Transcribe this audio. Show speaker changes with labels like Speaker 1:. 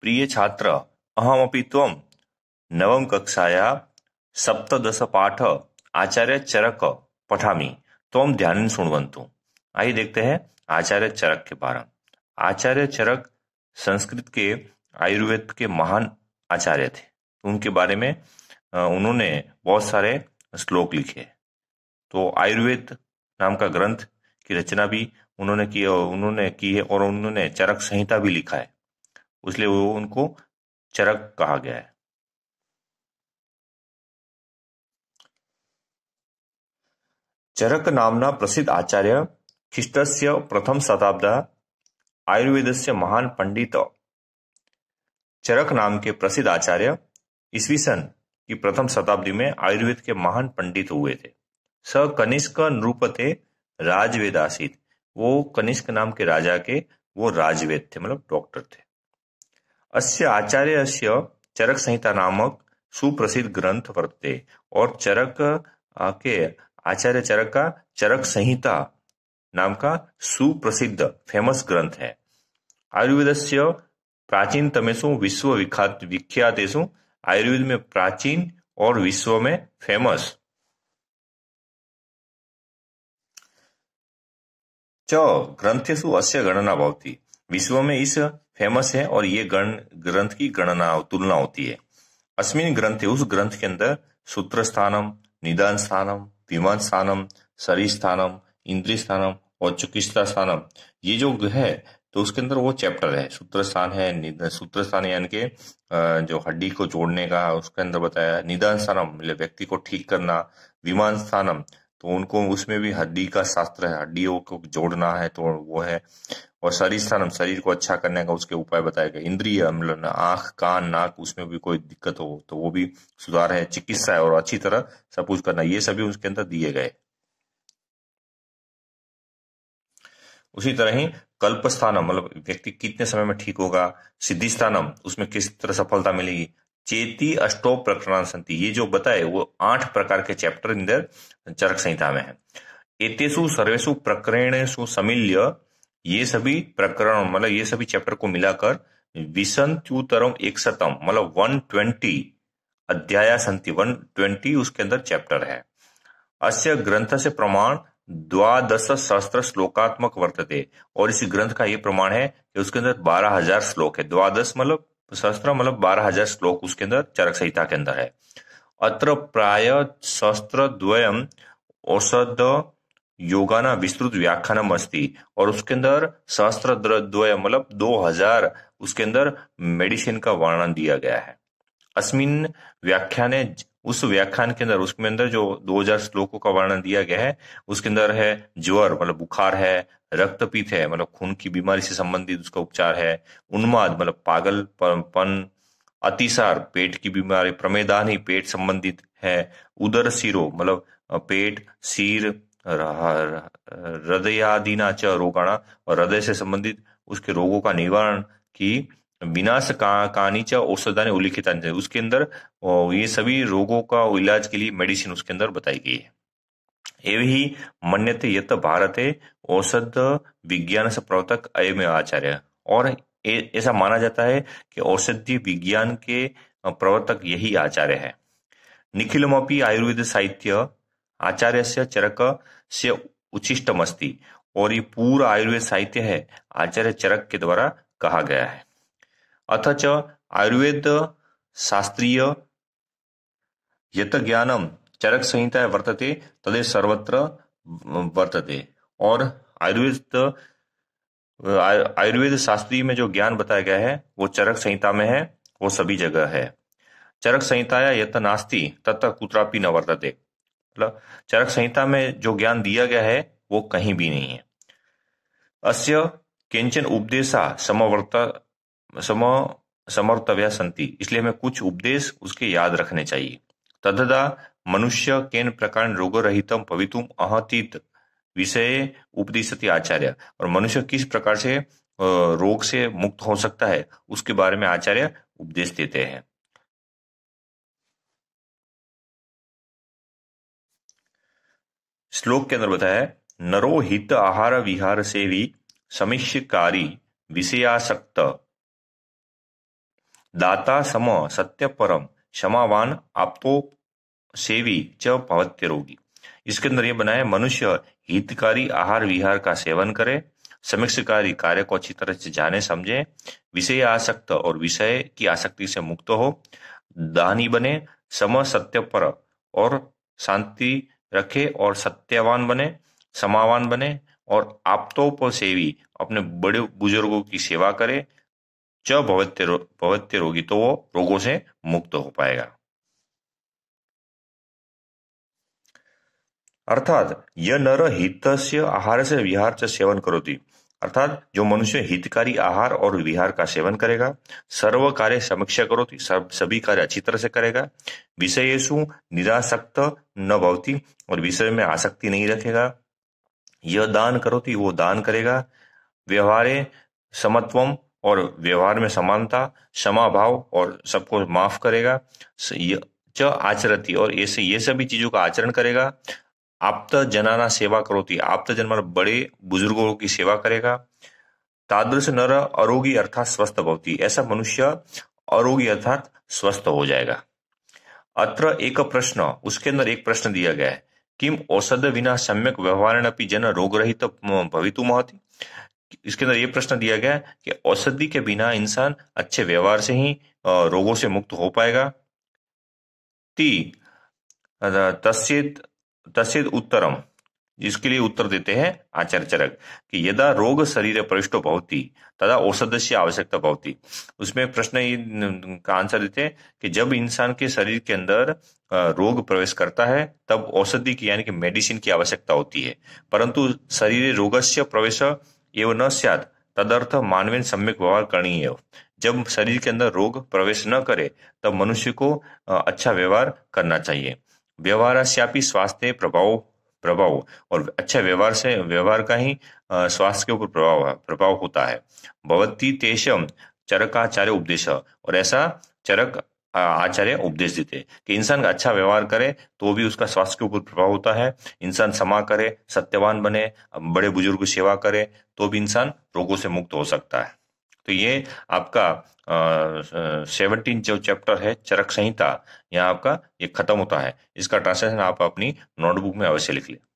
Speaker 1: प्रिय छात्र तम नवम कक्षाया सप्तश पाठ आचार्य चरक पठामी तम ध्यान सुणवंतु आइए देखते हैं आचार्य चरक के बारे में आचार्य चरक संस्कृत के आयुर्वेद के महान आचार्य थे उनके बारे में उन्होंने बहुत सारे श्लोक लिखे तो आयुर्वेद नाम का ग्रंथ की रचना भी उन्होंने की उन्होंने की है और उन्होंने चरक संहिता भी लिखा है इसलिए उनको चरक कहा गया है चरक नामना प्रसिद्ध आचार्य ख्रिस्टस्य प्रथम शताब्द आयुर्वेदस्य महान पंडित चरक नाम के प्रसिद्ध आचार्य ईस्वी सन की प्रथम शताब्दी में आयुर्वेद के महान पंडित हुए थे स कनिष्क नृपते राजवेदासित वो कनिष्क नाम के राजा के वो राजवेद थे मतलब डॉक्टर थे अस्य चरक संहिता नामक सुप्रसिद्ध ग्रंथ वर्तते और चरक के आचार्य चरक का चरक संहिता नाम का सुप्रसिद्ध फेमस ग्रंथ है आयुर्वेद से प्राचीन तमेशु विश्व विख्यात विख्यातेशु आयुर्वेद में प्राचीन और विश्व में फेमस च ग्रंथेशु अस्य गणना भवती विश्व में इस फेमस है और ये गण ग्रंथ की गणना तुलना होती है अस्मिन ग्रंथ उस ग्रंथ के अंदर सूत्र स्थानम निदान स्थानम विमान स्थानम शरीर स्थानम इंद्रिय स्थानम और चिकित्सा स्थानम ये जो है तो उसके अंदर वो चैप्टर है सूत्र स्थान है सूत्र स्थान यानी के जो हड्डी को जोड़ने का उसके अंदर बताया निदान स्थानम मतलब व्यक्ति को ठीक करना विमान स्थानम तो उनको उसमें भी हड्डी का शास्त्र है हड्डियों को जोड़ना है तो वो है और शरीर स्थान शरीर को अच्छा करने का उसके उपाय बताया गया इंद्रिय मतलब आंख कान नाक उसमें भी कोई दिक्कत हो तो वो भी सुधार है चिकित्सा है और अच्छी तरह सब कुछ करना ये सभी उसके अंदर दिए गए उसी तरह ही कल्प स्थानम मतलब व्यक्ति कितने समय में ठीक होगा सिद्धि स्थानम उसमें किस तरह सफलता मिलेगी चेती अष्टो प्रकरण संति ये जो बताए वो आठ प्रकार के चैप्टर इंदर चरक संहिता में है एतेसु सर्वेशु प्रकरणेशु समिल्य ये सभी प्रकरण मतलब ये सभी चैप्टर को मिलाकर विसंत्युतरम मतलब एक शतम मतलब वन ट्वेंटी अध्याय संति वन ट्वेंटी उसके अंदर चैप्टर है अस्य ग्रंथ से प्रमाण द्वादश सहस्त्र श्लोकात्मक वर्तते और इसी ग्रंथ का ये प्रमाण है कि उसके अंदर बारह हजार श्लोक है द्वादश मतलब सहस्त्र मतलब बारह हजार श्लोक उसके अंदर चरक संहिता के अंदर है अत्र प्राय शस्त्र द्वयम औषध ना विस्तृत व्याख्यानम अस्ति और उसके अंदर सहस्त्र द्वय मतलब दो हजार उसके अंदर मेडिसिन का वर्णन दिया गया है अस्मिन व्याख्यान उस व्याख्यान के अंदर उसके अंदर जो 2000 श्लोकों का वर्णन दिया गया है उसके अंदर है ज्वर मतलब बुखार है रक्तपीत है मतलब खून की बीमारी से संबंधित उसका उपचार है उन्माद मतलब पागल पन अतिसार पेट की बीमारी प्रमेदानी पेट संबंधित है उदर सिरो मतलब पेट सिर हृदयादिना च रोगाणा और हृदय से संबंधित उसके रोगों का निवारण की विनाश का, कानी च औषधा ने उल्लिखित उसके अंदर ये सभी रोगों का इलाज के लिए मेडिसिन उसके अंदर बताई गई है एवं ही मन्यते यत है औषध विज्ञान से प्रवर्तक अयम आचार्य और ऐसा माना जाता है कि औषधि विज्ञान के प्रवर्तक यही आचार्य है निखिलमपी आयुर्वेद साहित्य आचार्य से उचिष्टम उच्छिष्टमस्ति और ये पूरा आयुर्वेद साहित्य है आचार्य चरक के द्वारा कहा गया है अथ च आयुर्वेद शास्त्रीय यत ज्ञानम चरक संहिता वर्तते तदे सर्वत्र वर्तते और आयुर्वेद आयुर्वेद शास्त्रीय में जो ज्ञान बताया गया है वो चरक संहिता में है वो सभी जगह है चरक संहिता यत नास्ती तथा कुत्रापि न वर्तते मतलब चरक संहिता में जो ज्ञान दिया गया है वो कहीं भी नहीं है अस्य किंचन उपदेशा समवर्त सम समर्तव्य संति इसलिए हमें कुछ उपदेश उसके याद रखने चाहिए तदा मनुष्य केन प्रकार रोग रहितम पवितुम अहतित विषय उपदेशति आचार्य और मनुष्य किस प्रकार से रोग से मुक्त हो सकता है उसके बारे में आचार्य उपदेश देते हैं श्लोक के अंदर बताया नरो हित आहार विहार से भी समिष्यकारी विषयासक्त दाता सम सत्य परम क्षमावान आपतो सेवी च पवत्य रोगी इसके अंदर यह बनाए मनुष्य हितकारी आहार विहार का सेवन करे समीक्षकारी कार्य को अच्छी तरह से जाने समझे विषय आसक्त और विषय की आसक्ति से मुक्त हो दानी बने सम सत्य पर और शांति रखे और सत्यवान बने समावान बने और सेवी अपने बड़े बुजुर्गों की सेवा करे जो भवत्य रो, भवत्य रोगी तो वो रोगों से मुक्त हो पाएगा अर्थात यह नर हित आहार से विहार से सेवन करोती अर्थात जो मनुष्य हितकारी आहार और विहार का सेवन करेगा सर्व कार्य समीक्षा करो सब सभी कार्य अच्छी तरह से करेगा विषय निराशक्त न भवती और विषय में आसक्ति नहीं रखेगा यह दान करो थी वो दान करेगा व्यवहार समत्वम और व्यवहार में समानता समाभाव और सबको माफ करेगा च आचरती और ऐसे ये सभी चीजों का आचरण करेगा आप्त जनाना सेवा करोती आप्त जन बड़े बुजुर्गों की सेवा करेगा तादृश नर अरोगी अर्थात स्वस्थ भवती ऐसा मनुष्य अरोगी अर्थात स्वस्थ हो जाएगा अत्र एक प्रश्न उसके अंदर एक प्रश्न दिया गया है किम औषध विना सम्यक व्यवहार जन रोग रहित भवितु महती इसके अंदर यह प्रश्न दिया गया है कि औषधि के बिना इंसान अच्छे व्यवहार से ही रोगों से मुक्त हो पाएगा ती तस्त तसे उत्तरम जिसके लिए उत्तर देते हैं आचार्य चरक कि यदा रोग शरीर प्रविष्ट भवती तदा औषध से आवश्यकता भवती उसमें प्रश्न का आंसर देते हैं कि जब इंसान के शरीर के अंदर रोग प्रवेश करता है तब औषधि की यानी कि मेडिसिन की आवश्यकता होती है परंतु शरीर रोग से प्रवेश एवं न सद तदर्थ मानवीय सम्यक व्यवहार है जब शरीर के अंदर रोग प्रवेश न करे तब मनुष्य को अच्छा व्यवहार करना चाहिए व्यवहारास्यापि स्वास्थ्य प्रभाव प्रभाव और अच्छा व्यवहार से व्यवहार का ही स्वास्थ्य के ऊपर प्रभाव प्रभाव होता है भवती तेषम आचार्य उपदेश और ऐसा चरक आचार्य उपदेश देते कि इंसान का अच्छा व्यवहार करे तो भी उसका स्वास्थ्य के ऊपर प्रभाव होता है इंसान क्षमा करे सत्यवान बने बड़े बुजुर्ग सेवा करे तो भी इंसान रोगों से मुक्त हो सकता है तो ये आपका सेवनटीन जो चैप्टर है चरक संहिता यहाँ आपका ये खत्म होता है इसका ट्रांसलेशन आप अपनी नोटबुक में अवश्य लिख लें